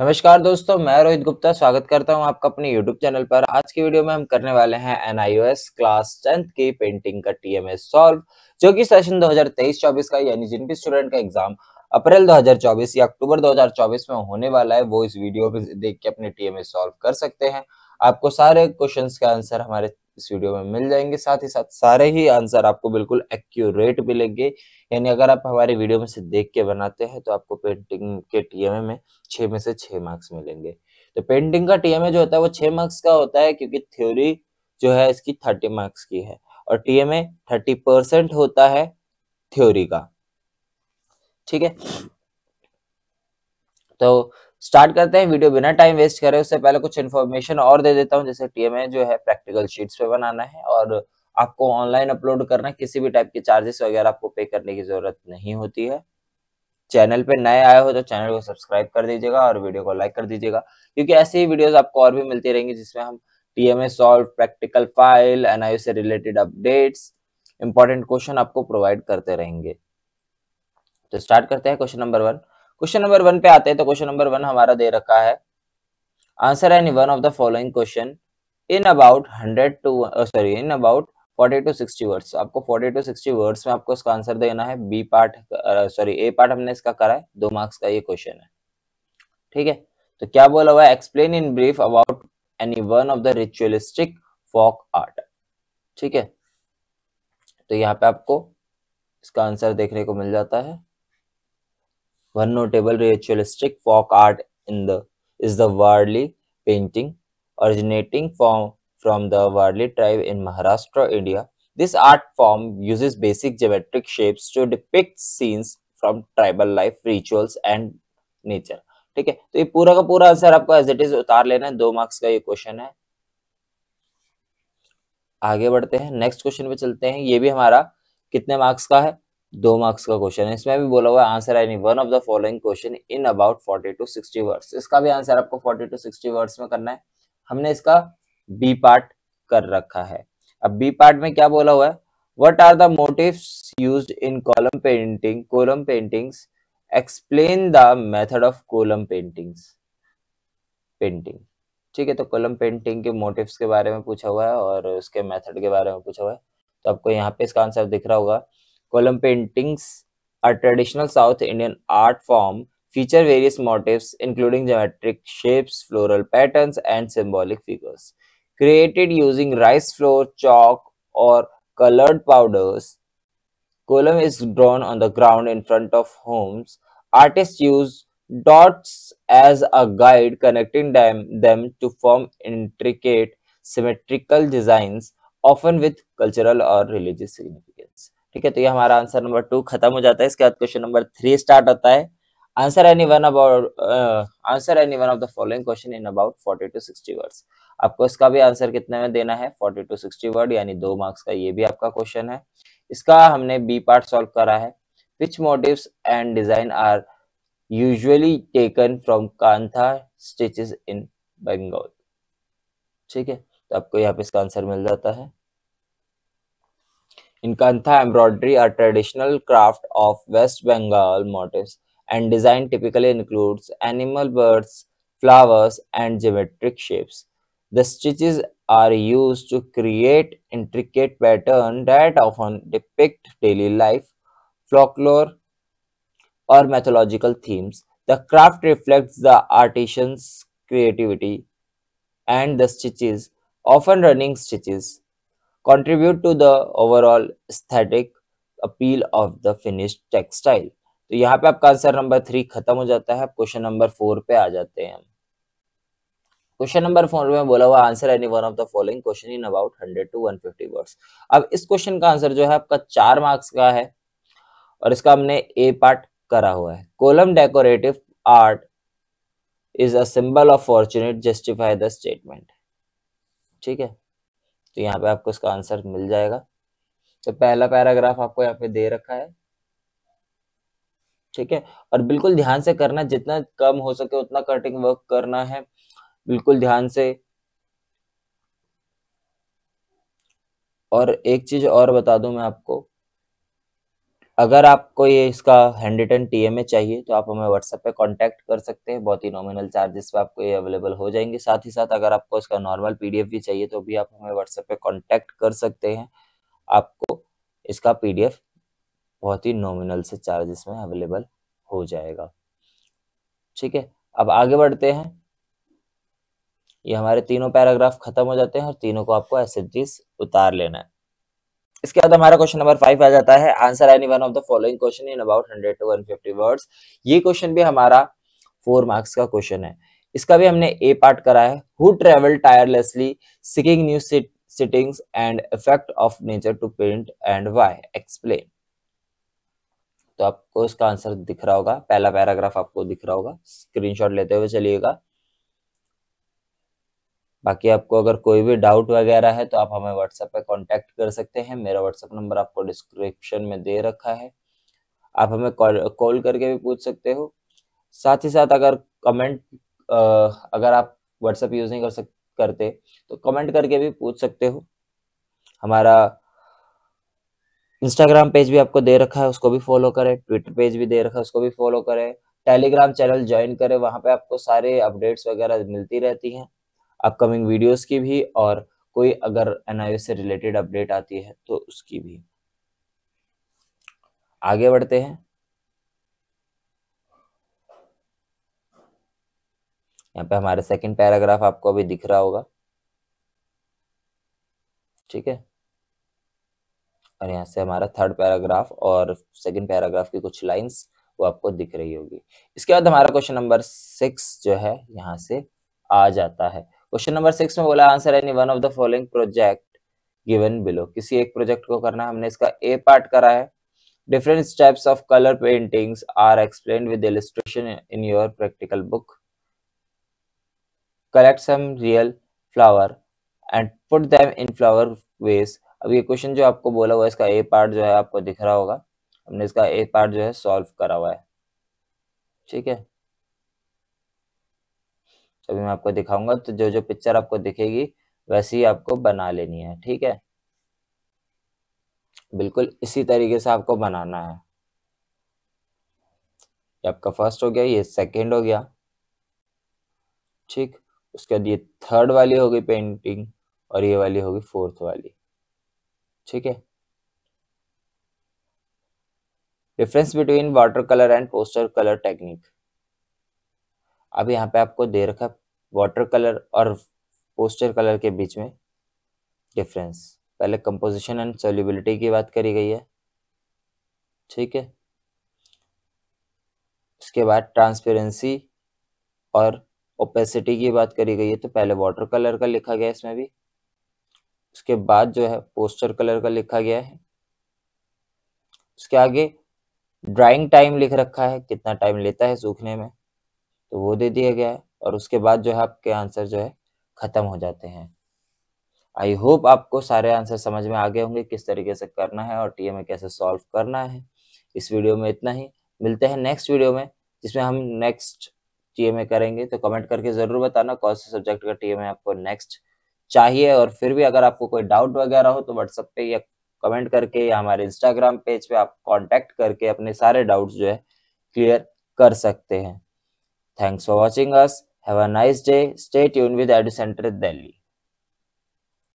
नमस्कार दोस्तों मैं रोहित गुप्ता स्वागत करता हूं आपका अपने YouTube चैनल पर आज की वीडियो में हम करने वाले हैं एनआईओएस क्लास टेंथ की पेंटिंग का टी एम सॉल्व जो कि सेशन 2023-24 का यानी जिन भी स्टूडेंट का एग्जाम अप्रैल 2024 या अक्टूबर 2024 में होने वाला है वो इस वीडियो पे देख के अपने टीएमएस सॉल्व कर सकते हैं आपको सारे क्वेश्चंस के आंसर हमारे इस वीडियो में मिल जाएंगे साथ ही साथ सारे ही आंसर आपको बिल्कुल एक्यूरेट मिलेंगे यानी अगर आप हमारे वीडियो में से देख के बनाते हैं तो आपको पेंटिंग के टीएमए में छह में से छह मार्क्स मिलेंगे तो पेंटिंग का टीएमए जो होता है वो छह मार्क्स का होता है क्योंकि थ्योरी जो है इसकी थर्टी मार्क्स की है और टीएमए थर्टी परसेंट होता है थ्योरी का ठीक है तो स्टार्ट करते हैं वीडियो बिना टाइम वेस्ट करें उससे पहले कुछ इन्फॉर्मेशन और दे देता हूँ जैसे टीएमए जो है प्रैक्टिकल शीट्स पे बनाना है और आपको ऑनलाइन अपलोड करना किसी भी टाइप के चार्जेस वगैरह आपको पे करने की जरूरत नहीं होती है चैनल पे नए आए हो तो चैनल को सब्सक्राइब कर दीजिएगा और वीडियो को लाइक कर दीजिएगा क्योंकि ऐसी ही वीडियोस आपको और भी मिलती रहेंगी जिसमें हम TMA solve practical file NIOS से रिलेटेड अपडेट्स इंपॉर्टेंट क्वेश्चन आपको प्रोवाइड करते रहेंगे तो स्टार्ट करते हैं question number one question number one पे आते हैं तो क्वेश्चन नंबर वन हमारा दे रखा है answer any one of the following question in about hundred to sorry in about forty to sixty words आपको फोर्टी टू सिक्सटी वर्ड्स में आपको इसका आंसर देना है B part sorry A part हमने इसका करा है दो मार्क्स का ये क्वेश्चन है ठीक है तो क्या बोला हुआ है explain in brief about any one of the ritualistic folk art ठीक है तो यहाँ पे आपको इसका आंसर देखने को मिल जाता है One notable ritualistic folk art in the is the Warli painting, originating from, from the Warli tribe in Maharashtra, India. This art form uses basic geometric shapes to depict scenes from tribal life, rituals and nature. ठीक है तो ये पूरा का पूरा answer आपको as it is उतार लेना है दो मार्क्स का ये क्वेश्चन है आगे बढ़ते हैं नेक्स्ट क्वेश्चन पे चलते हैं ये भी हमारा कितने मार्क्स का है दो मार्क्स का क्वेश्चन है इसमें भी बोला हुआ है answer any one of the following question in about forty to sixty words इसका भी आंसर आपको फोर्टी टू सिक्सटी वर्ड्स में करना है हमने इसका बी पार्ट कर रखा है अब बी पार्ट में क्या बोला हुआ है what are the motive use in kolam painting kolam paintings explain the method of kolam paintings painting ठीक है तो कोलम पेंटिंग के मोटिव के बारे में पूछा हुआ है और उसके मेथड के बारे में पूछा हुआ है तो आपको यहाँ पे इसका आंसर दिख रहा होगा Column paintings, are traditional South Indian art form, feature various motifs including geometric shapes, floral patterns, and symbolic figures. Created using rice flour, chalk, or colored powders, column is drawn on the ground in front of homes. Artists use dots as a guide connecting them, them to form intricate symmetrical designs often with cultural or religious significance. ठीक है तो ये हमारा answer number two खत्म हो जाता है इसके बाद क्वेश्चन नंबर थ्री स्टार्ट होता है answer any one about answer any one of the following question in about forty to sixty words आपको इसका भी आंसर कितने में देना है फोर्टी टू सिक्सटी वर्ड यानी दो मार्क्स का ये भी आपका क्वेश्चन है इसका हमने बी पार्ट सॉल्व करा है which motives and design are usually taken from kantha stitches in Bengal ठीक है तो आपको यहाँ पे इसका आंसर मिल जाता है Inkantha embroidery, a traditional craft of West Bengal motifs and design typically includes animal birds, flowers and geometric shapes. The stitches are used to create intricate patterns that often depict daily life, folklore or mythological themes. The craft reflects the artisan's creativity and the stitches, often running stitches, contribute to the overall aesthetic appeal of the finished textile. तो यहाँ पे आपका answer number three खत्म हो जाता है question number four पे आ जाते हैं क्वेश्चन नंबर फोर में बोला हुआ answer any one of the following question in about hundred to one fifty words अब इस क्वेश्चन का आंसर जो है आपका चार मार्क्स का है और इसका हमने ए पार्ट करा हुआ है kolam decorative art is a symbol of fortunate justify the statement ठीक है तो यहाँ पे आपको इसका आंसर मिल जाएगा तो पहला पैराग्राफ आपको यहाँ पे दे रखा है ठीक है और बिल्कुल ध्यान से करना जितना कम हो सके उतना कटिंग वर्क करना है बिल्कुल ध्यान से और एक चीज और बता दू मैं आपको अगर आपको ये इसका हैंड रिटन टी चाहिए तो आप हमें व्हाट्सएप पे कांटेक्ट कर सकते हैं बहुत ही नॉमिनल चार्जेस पे आपको ये अवेलेबल हो जाएंगे साथ ही साथ अगर आपको इसका नॉर्मल पीडीएफ भी चाहिए तो भी आप हमें व्हाट्सएप पे कांटेक्ट कर सकते हैं आपको इसका पीडीएफ बहुत ही नॉमिनल से चार्जेस में अवेलेबल हो जाएगा ठीक है अब आगे बढ़ते हैं ये हमारे तीनों पैराग्राफ खत्म हो जाते हैं और तीनों को आपको एस उतार लेना है इसके बाद हमारा क्वेश्चन नंबर फाइव आ जाता है answer any one of the following question in about hundred to one fifty words ये क्वेश्चन भी हमारा फोर मार्क्स का क्वेश्चन है इसका भी हमने ए पार्ट करा है who travel tirelessly seeking new settings and effect of nature to paint and why explain तो आपको इसका आंसर दिख रहा होगा पहला पैराग्राफ आपको दिख रहा होगा स्क्रीनशॉट लेते हुए चलिएगा बाकी आपको अगर कोई भी डाउट वगैरह है तो आप हमें व्हाट्सएप पे कांटेक्ट कर सकते हैं मेरा व्हाट्सएप नंबर आपको डिस्क्रिप्शन में दे रखा है आप हमें कॉल करके भी पूछ सकते हो साथ ही साथ अगर कमेंट अगर आप व्हाट्सएप यूज नहीं कर सक करते तो कमेंट करके भी पूछ सकते हो हमारा इंस्टाग्राम पेज भी आपको दे रखा है उसको भी फॉलो करें ट्विटर पेज भी दे रखा है उसको भी फॉलो करें टेलीग्राम चैनल ज्वाइन करें वहां पे आपको सारे अपडेट्स वगैरह मिलती रहती हैं अपकमिंग वीडियोस की भी और कोई अगर एन से रिलेटेड अपडेट आती है तो उसकी भी आगे बढ़ते हैं यहाँ पे हमारे सेकंड पैराग्राफ आपको अभी दिख रहा होगा ठीक है और यहाँ से हमारा थर्ड पैराग्राफ और सेकंड पैराग्राफ की कुछ लाइंस वो आपको दिख रही होगी इसके बाद हमारा क्वेश्चन नंबर सिक्स जो है यहाँ से आ जाता है क्वेश्चन नंबर सिक्स में बोला answer any one of the following project given below किसी एक प्रोजेक्ट को करना हमने इसका ए पार्ट करा है different types of colour paintings are explain with illustration in your practical book collect some real flower and put them in flower vase अब ये क्वेश्चन जो आपको बोला हुआ है इसका ए पार्ट जो है आपको दिख रहा होगा हमने इसका ए पार्ट जो है सॉल्व करा हुआ है ठीक है अभी मैं आपको दिखाऊंगा तो जो जो पिक्चर आपको दिखेगी वैसी आपको बना लेनी है ठीक है बिल्कुल इसी तरीके से आपको बनाना है ये आपका फर्स्ट हो गया ये सेकंड हो गया ठीक उसके बाद ये थर्ड वाली होगी पेंटिंग और ये वाली होगी फोर्थ वाली ठीक है difference between water colour and poster colour technique अब यहाँ पे आपको दे रखा वाटर कलर और पोस्टर कलर के बीच में डिफरेंस पहले कंपोजिशन एंड सोल्यूबिलिटी की बात करी गई है ठीक है उसके बाद ट्रांसपेरेंसी और ओपेसिटी की बात करी गई है तो पहले वाटर कलर का लिखा गया इसमें भी उसके बाद जो है पोस्टर कलर का लिखा गया है उसके आगे ड्राइंग टाइम लिख रखा है कितना टाइम लेता है सूखने में तो वो दे दिया गया है और उसके बाद जो है आपके आंसर जो है ख़त्म हो जाते हैं आई होप आपको सारे आंसर समझ में आ गए होंगे किस तरीके से करना है और टीएमए कैसे सॉल्व करना है इस वीडियो में इतना ही मिलते हैं नेक्स्ट वीडियो में जिसमें हम नेक्स्ट टीएमए करेंगे तो कमेंट करके ज़रूर बताना कौन से सब्जेक्ट का टीएमए आपको नेक्स्ट चाहिए और फिर भी अगर आपको कोई डाउट वगैरह हो तो व्हाट्सएप पे या कमेंट करके या हमारे इंस्टाग्राम पेज पे आप कॉन्टेक्ट करके अपने सारे डाउट जो है क्लियर कर सकते हैं Thanks for watching us. Have a nice day. Stay tuned with EduCenter Delhi.